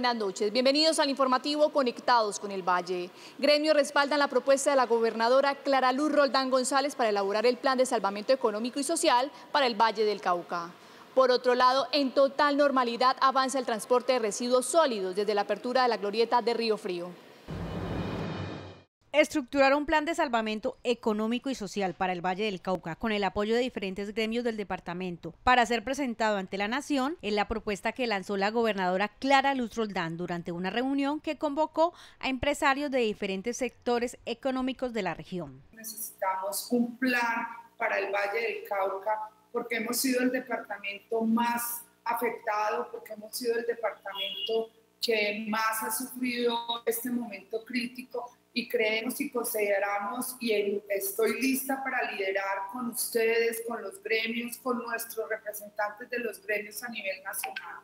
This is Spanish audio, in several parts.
buenas noches. Bienvenidos al informativo Conectados con el Valle. Gremio respaldan la propuesta de la gobernadora Clara Luz Roldán González para elaborar el plan de salvamento económico y social para el Valle del Cauca. Por otro lado, en total normalidad avanza el transporte de residuos sólidos desde la apertura de la glorieta de Río Frío. Estructurar un plan de salvamento económico y social para el Valle del Cauca con el apoyo de diferentes gremios del departamento para ser presentado ante la nación en la propuesta que lanzó la gobernadora Clara Luz Roldán durante una reunión que convocó a empresarios de diferentes sectores económicos de la región. Necesitamos un plan para el Valle del Cauca porque hemos sido el departamento más afectado, porque hemos sido el departamento que más ha sufrido este momento crítico y creemos y consideramos y estoy lista para liderar con ustedes, con los gremios, con nuestros representantes de los gremios a nivel nacional,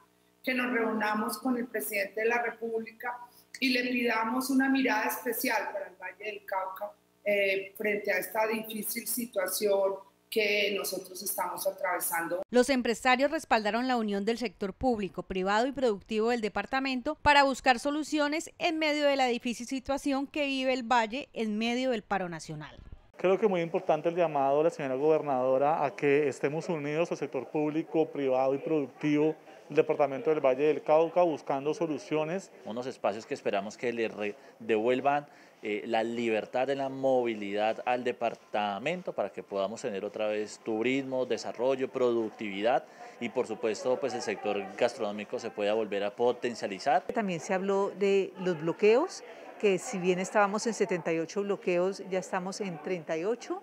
que nos reunamos con el presidente de la República y le pidamos una mirada especial para el Valle del Cauca eh, frente a esta difícil situación que nosotros estamos atravesando. Los empresarios respaldaron la unión del sector público, privado y productivo del departamento para buscar soluciones en medio de la difícil situación que vive el valle en medio del paro nacional. Creo que muy importante el llamado de la señora gobernadora a que estemos unidos al sector público, privado y productivo el departamento del Valle del Cauca buscando soluciones. Unos espacios que esperamos que le devuelvan eh, la libertad de la movilidad al departamento para que podamos tener otra vez turismo, desarrollo, productividad y por supuesto pues el sector gastronómico se pueda volver a potencializar. También se habló de los bloqueos, que si bien estábamos en 78 bloqueos, ya estamos en 38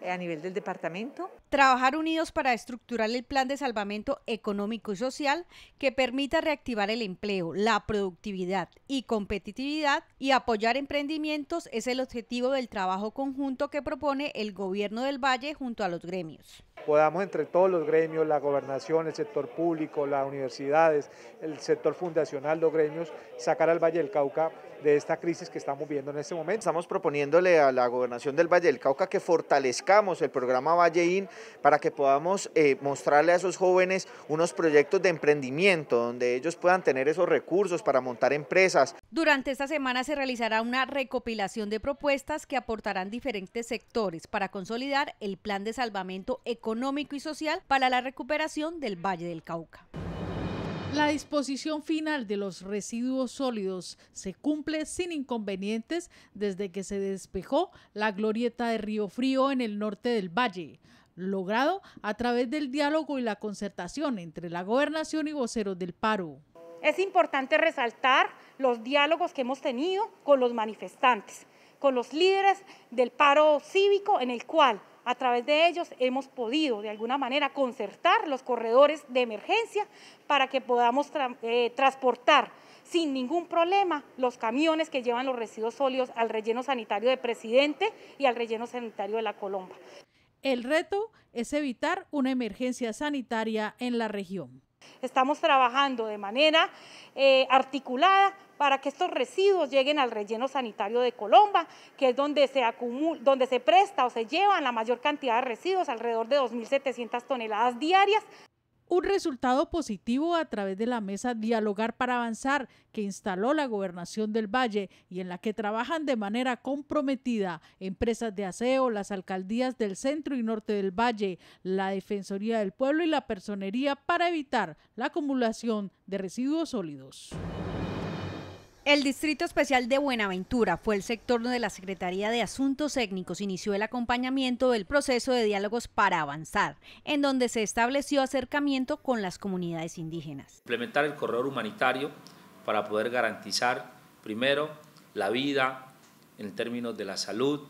eh, a nivel del departamento. Trabajar unidos para estructurar el plan de salvamento económico y social que permita reactivar el empleo, la productividad y competitividad y apoyar emprendimientos es el objetivo del trabajo conjunto que propone el gobierno del Valle junto a los gremios podamos entre todos los gremios, la gobernación, el sector público, las universidades, el sector fundacional, los gremios, sacar al Valle del Cauca de esta crisis que estamos viendo en este momento. Estamos proponiéndole a la gobernación del Valle del Cauca que fortalezcamos el programa Valleín para que podamos eh, mostrarle a esos jóvenes unos proyectos de emprendimiento donde ellos puedan tener esos recursos para montar empresas. Durante esta semana se realizará una recopilación de propuestas que aportarán diferentes sectores para consolidar el plan de salvamento económico y social para la recuperación del Valle del Cauca. La disposición final de los residuos sólidos se cumple sin inconvenientes desde que se despejó la glorieta de Río Frío en el norte del valle, logrado a través del diálogo y la concertación entre la gobernación y voceros del paro. Es importante resaltar los diálogos que hemos tenido con los manifestantes, con los líderes del paro cívico en el cual a través de ellos hemos podido de alguna manera concertar los corredores de emergencia para que podamos eh, transportar sin ningún problema los camiones que llevan los residuos sólidos al relleno sanitario de Presidente y al relleno sanitario de la Colomba. El reto es evitar una emergencia sanitaria en la región. Estamos trabajando de manera eh, articulada para que estos residuos lleguen al relleno sanitario de Colomba, que es donde se, acumula, donde se presta o se llevan la mayor cantidad de residuos, alrededor de 2.700 toneladas diarias un resultado positivo a través de la mesa Dialogar para Avanzar que instaló la gobernación del Valle y en la que trabajan de manera comprometida empresas de aseo, las alcaldías del centro y norte del Valle, la Defensoría del Pueblo y la Personería para evitar la acumulación de residuos sólidos. El Distrito Especial de Buenaventura fue el sector donde la Secretaría de Asuntos Técnicos inició el acompañamiento del proceso de diálogos para avanzar, en donde se estableció acercamiento con las comunidades indígenas. Implementar el corredor humanitario para poder garantizar, primero, la vida en términos de la salud,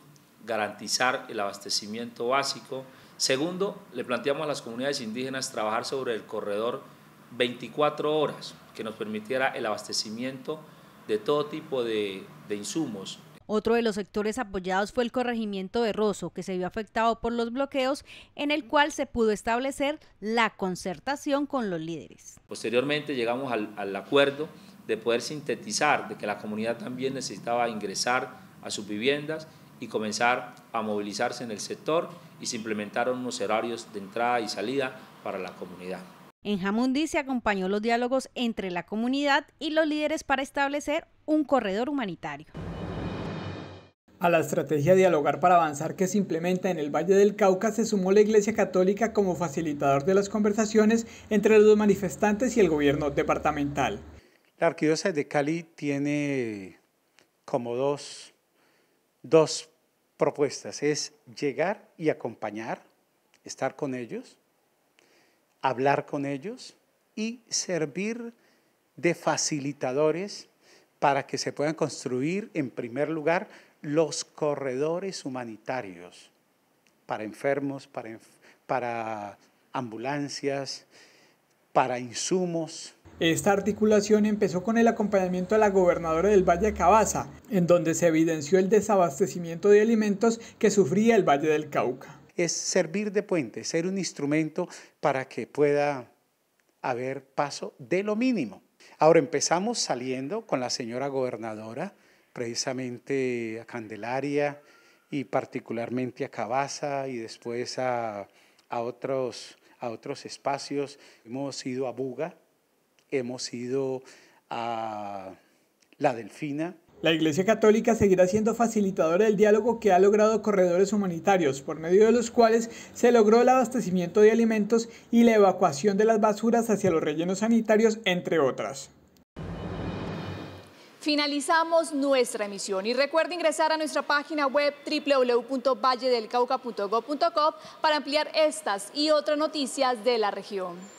garantizar el abastecimiento básico. Segundo, le planteamos a las comunidades indígenas trabajar sobre el corredor 24 horas, que nos permitiera el abastecimiento de todo tipo de, insumos. Otro de los sectores apoyados fue el corregimiento de Rosso, que se vio afectado por los bloqueos, en el cual se pudo establecer la concertación con los líderes. Posteriormente llegamos al, al acuerdo de poder sintetizar, de que la comunidad también necesitaba ingresar a sus viviendas y comenzar a movilizarse en el sector y se implementaron unos horarios de entrada y salida para la comunidad. En Jamundí se acompañó los diálogos entre la comunidad y los líderes para establecer un corredor humanitario. A la estrategia Dialogar para Avanzar que se implementa en el Valle del Cauca se sumó la Iglesia Católica como facilitador de las conversaciones entre los manifestantes y el gobierno departamental. La Arquidiócesis de Cali tiene como dos propuestas, es llegar y acompañar, estar con ellos, hablar con ellos y servir de facilitadores para que se puedan construir, en primer lugar, los corredores humanitarios para enfermos, para, para ambulancias, para insumos. Esta articulación empezó con el acompañamiento a la gobernadora del Valle de Cabaza, en donde se evidenció el desabastecimiento de alimentos que sufría el Valle del Cauca es servir de puente, ser un instrumento para que pueda haber paso de lo mínimo. Ahora empezamos saliendo con la señora gobernadora, precisamente a Candelaria y particularmente a Cabaza y después a, otros, a otros espacios. Hemos ido a Buga, hemos ido a La Delfina, la Iglesia Católica seguirá siendo facilitadora del diálogo que ha logrado corredores humanitarios, por medio de los cuales se logró el abastecimiento de alimentos y la evacuación de las basuras hacia los rellenos sanitarios, entre otras. Finalizamos nuestra emisión y recuerda ingresar a nuestra página web www.valledelcauca.gov.co para ampliar estas y otras noticias de la región.